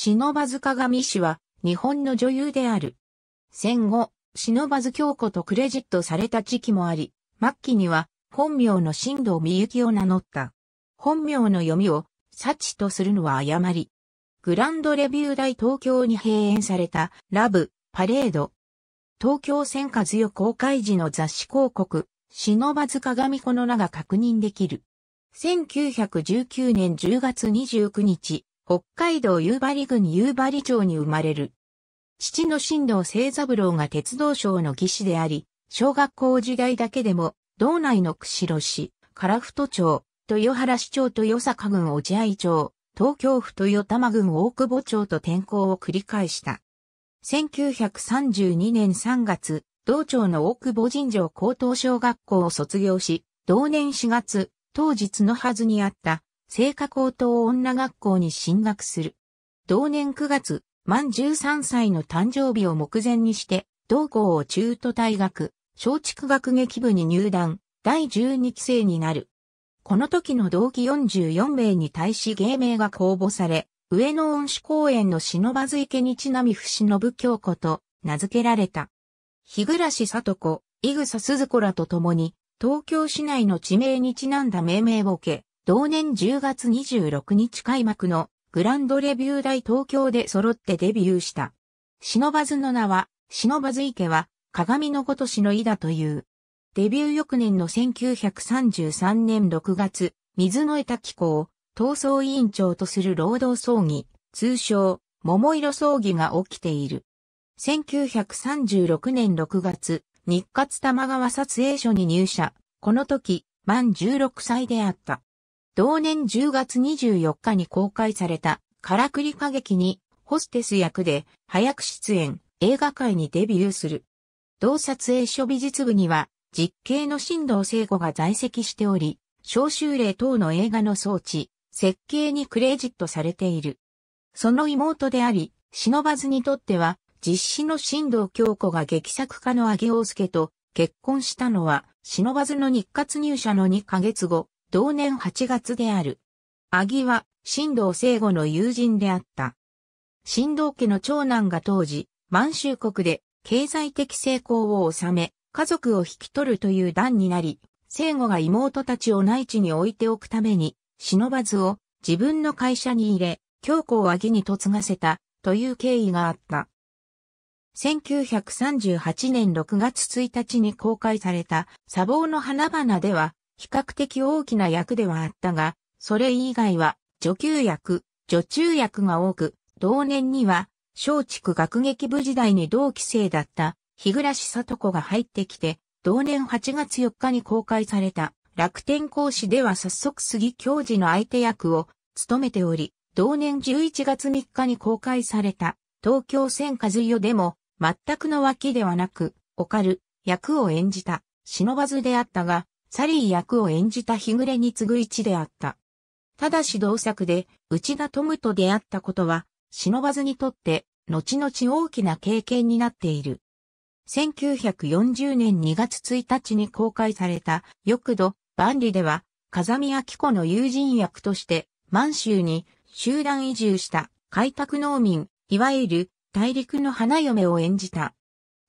忍ばず鏡氏は、日本の女優である。戦後、忍ばず京子とクレジットされた時期もあり、末期には、本名の新藤美幸を名乗った。本名の読みを、幸とするのは誤り。グランドレビュー大東京に閉園された、ラブ、パレード。東京戦火強公開時の雑誌広告、忍ばず鏡子の名が確認できる。1919年10月29日、北海道夕張郡夕張町に生まれる。父の新道清三郎が鉄道省の技師であり、小学校時代だけでも、道内の釧路市、樺太町、豊原市町豊坂郡落合町、東京府豊玉郡大久保町と転校を繰り返した。1932年3月、道町の大久保神城高等小学校を卒業し、同年4月、当日のはずにあった聖火高等女学校に進学する。同年9月、満13歳の誕生日を目前にして、同校を中途大学、松竹学劇部に入団、第12期生になる。この時の同期44名に対し芸名が公募され、上野恩賜公園の忍ばず池にちなみ不忍京子と名付けられた。日暮里子、井草鈴子らと共に、東京市内の地名にちなんだ命名を受け、同年10月26日開幕のグランドレビュー大東京で揃ってデビューした。忍ばずの名は、忍ばず池は、鏡のごとしの井だという。デビュー翌年の1933年6月、水の枝機構、闘争委員長とする労働葬儀、通称、桃色葬儀が起きている。1936年6月、日活玉川撮影所に入社。この時、満16歳であった。同年10月24日に公開された、からくり歌劇に、ホステス役で、早く出演、映画界にデビューする。同撮影所美術部には、実刑の新藤聖子が在籍しており、招集令等の映画の装置、設計にクレジットされている。その妹であり、忍ばずにとっては、実施の新藤京子が劇作家の揚げ介と結婚したのは、忍ばずの日活入社の2ヶ月後、同年8月である。アギは、神道聖護の友人であった。神道家の長男が当時、満州国で経済的成功を収め、家族を引き取るという段になり、聖護が妹たちを内地に置いておくために、忍ばずを自分の会社に入れ、教皇をギ義に嫁がせた、という経緯があった。1938年6月1日に公開された、砂防の花々では、比較的大きな役ではあったが、それ以外は女給役、女中役が多く、同年には松竹学劇部時代に同期生だった日暮里子が入ってきて、同年8月4日に公開された楽天講師では早速杉教授の相手役を務めており、同年11月3日に公開された東京戦和代でも全くの脇ではなく、オカル役を演じた忍ばずであったが、サリー役を演じた日暮れに次ぐ一であった。ただし同作で内田トムと出会ったことは、忍ばずにとって、後々大きな経験になっている。1940年2月1日に公開された、翌度、万里では、風見明子の友人役として、満州に集団移住した開拓農民、いわゆる大陸の花嫁を演じた。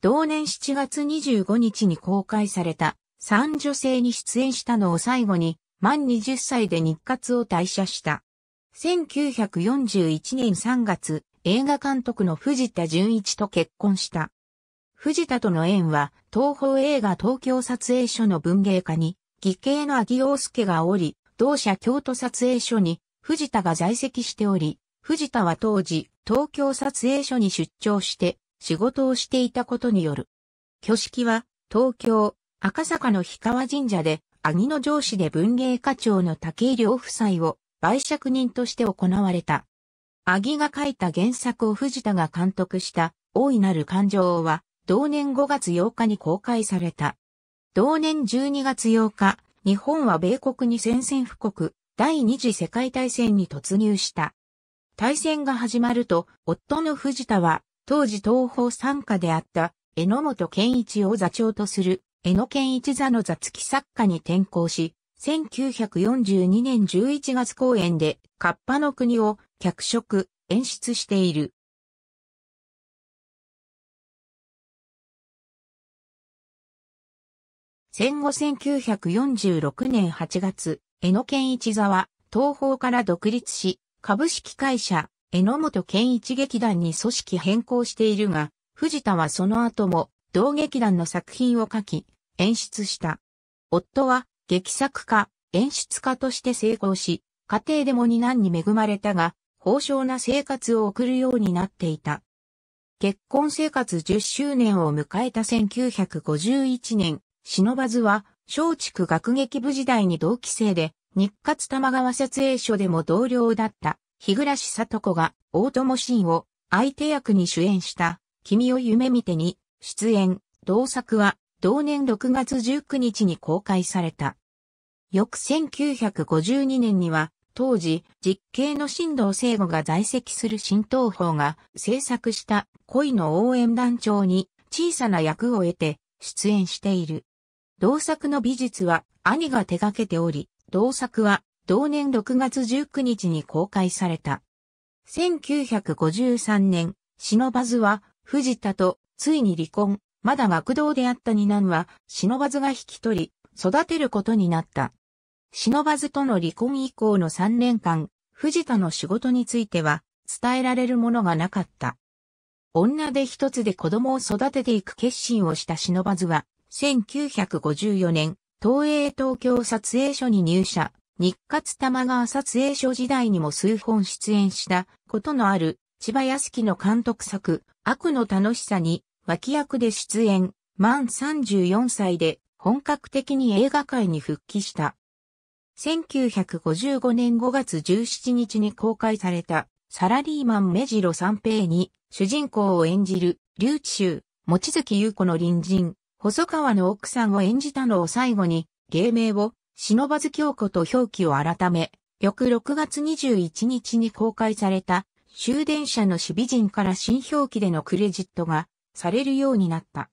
同年7月25日に公開された三女性に出演したのを最後に、満20歳で日活を退社した。1941年3月、映画監督の藤田純一と結婚した。藤田との縁は、東宝映画東京撮影所の文芸家に、義兄の秋陽介がおり、同社京都撮影所に、藤田が在籍しており、藤田は当時、東京撮影所に出張して、仕事をしていたことによる。挙式は、東京、赤坂の氷川神社で、弥の上司で文芸課長の竹井良夫妻を、売借人として行われた。阿弥が書いた原作を藤田が監督した大いなる感情は同年5月8日に公開された。同年12月8日、日本は米国に宣戦布告、第二次世界大戦に突入した。大戦が始まると、夫の藤田は、当時東方参加であった榎本健一を座長とする江野健一座の座付き作家に転向し、1942年11月公演で、カッパの国を脚色、演出している。戦後1946年8月、江野健一座は、東方から独立し、株式会社、江野本健一劇団に組織変更しているが、藤田はその後も同劇団の作品を書き、演出した。夫は劇作家、演出家として成功し、家庭でも二男に恵まれたが、豊昇な生活を送るようになっていた。結婚生活10周年を迎えた1951年、忍ばずは、松竹学劇部時代に同期生で、日活玉川撮影所でも同僚だった、日暮里子が大友真を相手役に主演した、君を夢見てに出演、同作は同年6月19日に公開された。翌1952年には、当時、実刑の新藤聖護が在籍する新東方が制作した恋の応援団長に小さな役を得て出演している。同作の美術は兄が手掛けており、同作は同年6月19日に公開された。1953年、忍ばずは藤田とついに離婚、まだ学童であった二男は、忍ばずが引き取り、育てることになった。忍ばずとの離婚以降の3年間、藤田の仕事については、伝えられるものがなかった。女で一つで子供を育てていく決心をした忍ばずは、1954年、東映東京撮影所に入社、日活玉川撮影所時代にも数本出演したことのある千葉康樹の監督作、悪の楽しさに脇役で出演、満34歳で本格的に映画界に復帰した。1955年5月17日に公開されたサラリーマン目白三平に主人公を演じる劉知州、望月優子の隣人、細川の奥さんを演じたのを最後に芸名を忍ばず京子と表記を改め、翌6月21日に公開された終電車の守備人から新表記でのクレジットがされるようになった。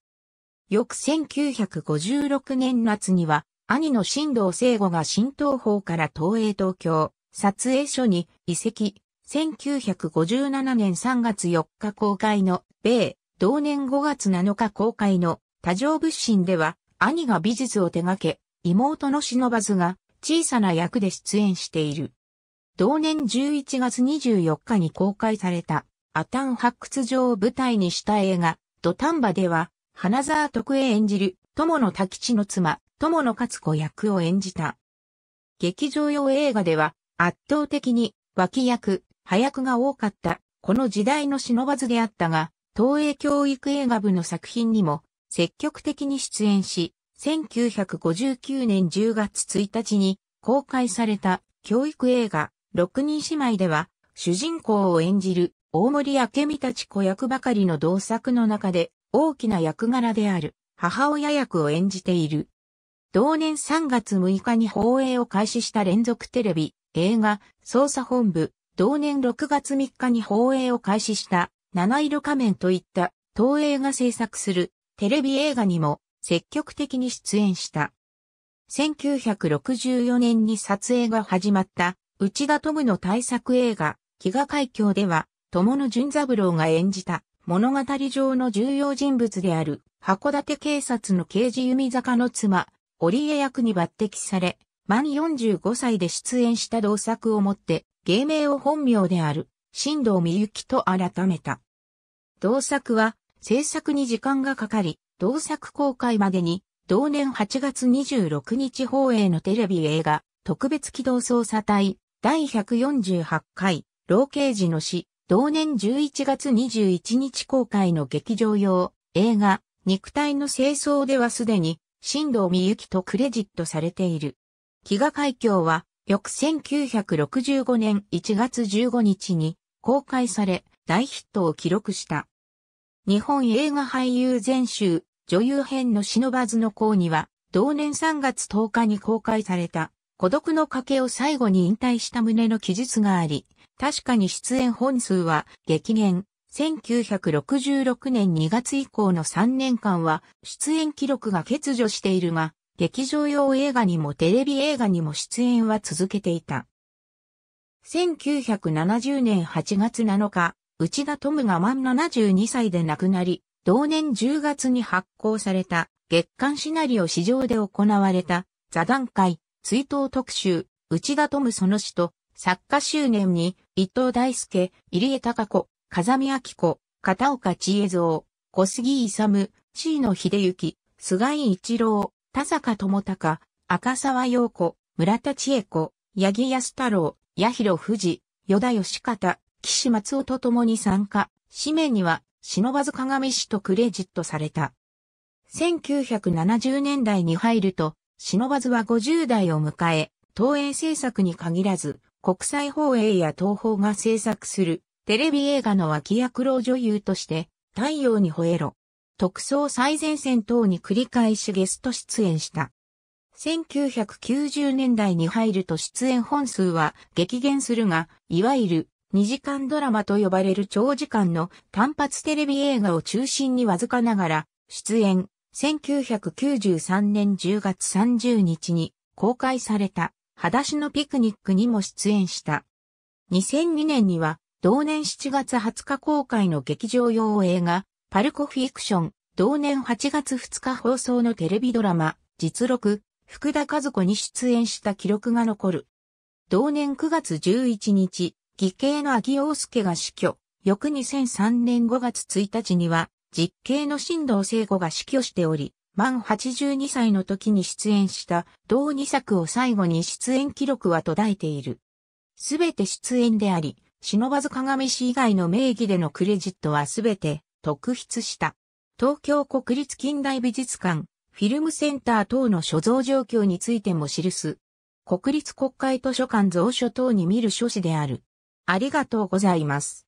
翌1956年夏には、兄の新藤聖吾が新東方から東映東京、撮影所に移籍、1957年3月4日公開の、米、同年5月7日公開の、多情物心では、兄が美術を手掛け、妹の忍ばずが、小さな役で出演している。同年11月24日に公開された、アタン発掘場を舞台にした映画、ト丹波では、花沢徳栄演じる、友野多地の妻、友野勝子役を演じた。劇場用映画では、圧倒的に、脇役、派役が多かった、この時代の忍ばずであったが、東映教育映画部の作品にも、積極的に出演し、1959年10月1日に公開された教育映画、六人姉妹では、主人公を演じる大森明美たち子役ばかりの同作の中で大きな役柄である母親役を演じている。同年3月6日に放映を開始した連続テレビ、映画、捜査本部、同年6月3日に放映を開始した七色仮面といった東映が制作するテレビ映画にも積極的に出演した。1964年に撮影が始まった内田トムの大作映画、飢餓海峡では友野淳三郎が演じた物語上の重要人物である函館警察の刑事弓坂の妻、織江役に抜擢され、満45歳で出演した同作をもって、芸名を本名である、新藤美幸と改めた。同作は、制作に時間がかかり、同作公開までに、同年8月26日放映のテレビ映画、特別機動捜査隊、第148回、老刑事の死、同年11月21日公開の劇場用映画肉体の清掃ではすでに新藤美幸とクレジットされている。飢餓海峡は翌1965年1月15日に公開され大ヒットを記録した。日本映画俳優全集女優編の忍ばずの子には同年3月10日に公開された孤独の賭けを最後に引退した旨の記述があり、確かに出演本数は激減。1966年2月以降の3年間は出演記録が欠如しているが、劇場用映画にもテレビ映画にも出演は続けていた。1970年8月7日、内田トムが満72歳で亡くなり、同年10月に発行された月刊シナリオ市場で行われた座談会追悼特集、内田トムその死と作家周年に伊藤大輔、入江貴子、風見明子、片岡千恵蔵、小杉勇、椎野秀幸、菅井一郎、田坂智隆、赤沢陽子、村田千恵子、八木安太郎、八広富士、与田義方、岸松夫と共に参加、紙面には、忍ばず鏡氏とクレジットされた。1970年代に入ると、忍ばずは50代を迎え、東映制作に限らず、国際放映や東宝が制作するテレビ映画の脇役老女優として太陽に吠えろ、特捜最前線等に繰り返しゲスト出演した。1990年代に入ると出演本数は激減するが、いわゆる2時間ドラマと呼ばれる長時間の単発テレビ映画を中心にわずかながら出演、1993年10月30日に公開された。裸足のピクニックにも出演した。2002年には、同年7月20日公開の劇場用映画、パルコフィクション、同年8月2日放送のテレビドラマ、実録、福田和子に出演した記録が残る。同年9月11日、義兄の秋陽介が死去。翌2003年5月1日には、実兄の新藤聖子が死去しており、満82歳の時に出演した同2作を最後に出演記録は途絶えている。すべて出演であり、忍ばず鏡氏以外の名義でのクレジットはすべて特筆した。東京国立近代美術館、フィルムセンター等の所蔵状況についても記す。国立国会図書館蔵書等に見る書誌である。ありがとうございます。